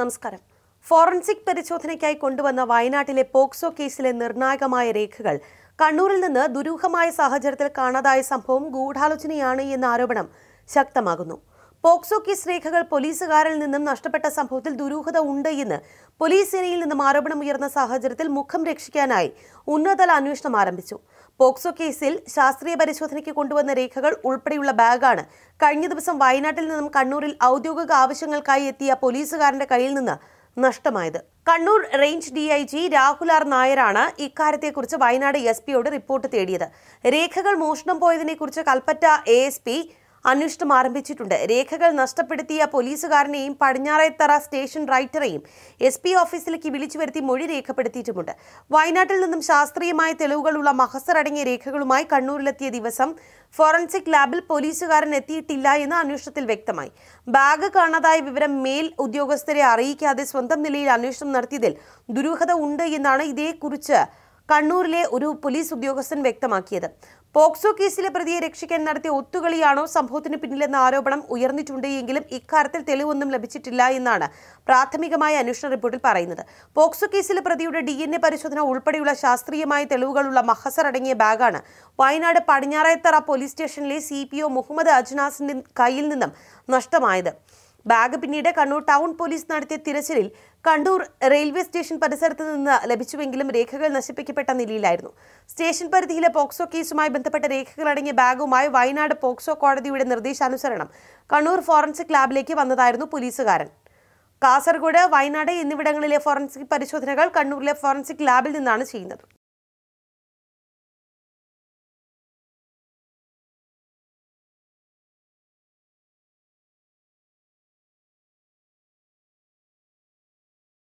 നമസ്കാരം ഫോറൻസിക് പരിശോധനയ്ക്കായി കൊണ്ടുവന്ന വയനാട്ടിലെ പോക്സോ കേസിലെ നിർണായകമായ രേഖകൾ കണ്ണൂരിൽ നിന്ന് ദുരൂഹമായ സാഹചര്യത്തിൽ കാണാതായ സംഭവം ഗൂഢാലോചനയാണ് എന്ന ആരോപണം ശക്തമാകുന്നു പോക്സോ കേസ് രേഖകൾ പോലീസുകാരിൽ നിന്നും നഷ്ടപ്പെട്ട സംഭവത്തിൽ ദുരൂഹത ഉണ്ട് എന്ന് പോലീസ് സേനയിൽ നിന്നും ആരോപണം ഉയർന്ന സാഹചര്യത്തിൽ മുഖം രക്ഷിക്കാനായി ഉന്നതതല അന്വേഷണം ആരംഭിച്ചു പോക്സോ കേസിൽ ശാസ്ത്രീയ പരിശോധനയ്ക്ക് കൊണ്ടുവന്ന രേഖകൾ ഉൾപ്പെടെയുള്ള ബാഗാണ് കഴിഞ്ഞ ദിവസം വയനാട്ടിൽ നിന്നും കണ്ണൂരിൽ ഔദ്യോഗിക ആവശ്യങ്ങൾക്കായി എത്തിയ പോലീസുകാരന്റെ കയ്യിൽ നിന്ന് നഷ്ടമായത് Kannur range D I G Rahul R നായരാണ് ഇക്കാര്യത്തെക്കുറിച്ച് വയനാട് എസ് പിയോട് റിപ്പോർട്ട് തേടിയത് രേഖകൾ മോഷണം പോയതിനെക്കുറിച്ച് കൽപ്പറ്റ എ എസ് പി അന്വേഷണം ആരംഭിച്ചിട്ടുണ്ട് രേഖകൾ നഷ്ടപ്പെടുത്തിയ പോലീസുകാരനെയും പടിഞ്ഞാറേത്തറ സ്റ്റേഷൻ റൈറ്ററെയും എസ് പി ഓഫീസിലേക്ക് വിളിച്ചു വരുത്തി മൊഴി രേഖപ്പെടുത്തിയിട്ടുമുണ്ട് വയനാട്ടിൽ നിന്നും ശാസ്ത്രീയമായ തെളിവുകളുള്ള മഹസർ അടങ്ങിയ രേഖകളുമായി കണ്ണൂരിലെത്തിയ ദിവസം ഫോറൻസിക് ലാബിൽ പോലീസുകാരൻ എത്തിയിട്ടില്ല എന്ന് അന്വേഷണത്തിൽ വ്യക്തമായി ബാഗ് കാണാതായ വിവരം മേൽ ഉദ്യോഗസ്ഥരെ അറിയിക്കാതെ സ്വന്തം നിലയിൽ അന്വേഷണം നടത്തിയതിൽ ദുരൂഹത ഉണ്ട് എന്നാണ് ഇതേക്കുറിച്ച് കണ്ണൂരിലെ ഒരു പോലീസ് ഉദ്യോഗസ്ഥൻ വ്യക്തമാക്കിയത് പോക്സോ കേസിലെ പ്രതിയെ രക്ഷിക്കാൻ നടത്തിയ ഒത്തുകളിയാണോ സംഭവത്തിന് പിന്നിലെന്ന ആരോപണം ഉയർന്നിട്ടുണ്ട് എങ്കിലും ഇക്കാര്യത്തിൽ തെളിവൊന്നും ലഭിച്ചിട്ടില്ല എന്നാണ് പ്രാഥമികമായ അന്വേഷണ റിപ്പോർട്ടിൽ പറയുന്നത് പോക്സോ കേസിലെ പ്രതിയുടെ ഡി എൻ എ പരിശോധന ഉൾപ്പെടെയുള്ള ശാസ്ത്രീയമായ തെളിവുകളുള്ള മഹസർ അടങ്ങിയ ബാഗാണ് വയനാട് പടിഞ്ഞാറേത്തറ പോലീസ് സ്റ്റേഷനിലെ സി പി ഒ മുഹമ്മദ് അജ്നാസിന്റെ കയ്യിൽ നിന്നും നഷ്ടമായത് ബാഗ് പിന്നീട് കണ്ണൂർ ടൗൺ പോലീസ് നടത്തിയ തിരച്ചിലിൽ കണ്ണൂർ റെയിൽവേ സ്റ്റേഷൻ പരിസരത്ത് നിന്ന് ലഭിച്ചുവെങ്കിലും രേഖകൾ നശിപ്പിക്കപ്പെട്ട നിലയിലായിരുന്നു സ്റ്റേഷൻ പരിധിയിലെ പോക്സോ കേസുമായി ബന്ധപ്പെട്ട രേഖകളടങ്ങിയ ബാഗുമായി വയനാട് പോക്സോ കോടതിയുടെ നിർദ്ദേശാനുസരണം കണ്ണൂർ ഫോറൻസിക് ലാബിലേക്ക് വന്നതായിരുന്നു പോലീസുകാരൻ കാസർഗോഡ് വയനാട് എന്നിവിടങ്ങളിലെ ഫോറൻസിക് പരിശോധനകൾ കണ്ണൂരിലെ ഫോറൻസിക് ലാബിൽ നിന്നാണ് ചെയ്യുന്നത്